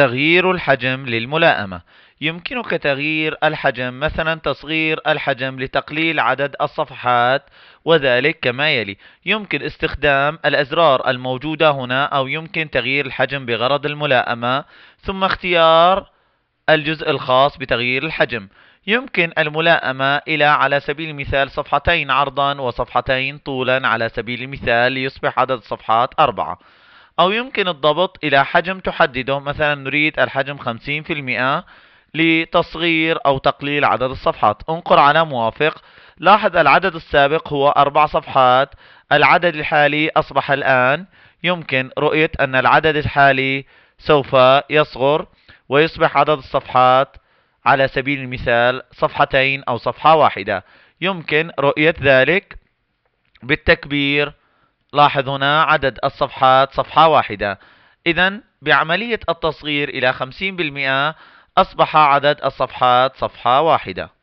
تغيير الحجم للملائمة يمكنك تغيير الحجم مثلا تصغير الحجم لتقليل عدد الصفحات وذلك كما يلي يمكن استخدام الأزرار الموجودة هنا أو يمكن تغيير الحجم بغرض الملائمة ثم اختيار الجزء الخاص بتغيير الحجم يمكن الملائمة إلى على سبيل المثال صفحتين عرضا وصفحتين طولا على سبيل المثال ليصبح عدد الصفحات أربعة أو يمكن الضبط إلى حجم تحدده مثلا نريد الحجم 50% لتصغير أو تقليل عدد الصفحات انقر على موافق لاحظ العدد السابق هو أربع صفحات العدد الحالي أصبح الآن يمكن رؤية أن العدد الحالي سوف يصغر ويصبح عدد الصفحات على سبيل المثال صفحتين أو صفحة واحدة يمكن رؤية ذلك بالتكبير لاحظ هنا عدد الصفحات صفحة واحدة إذا بعملية التصغير إلى 50% أصبح عدد الصفحات صفحة واحدة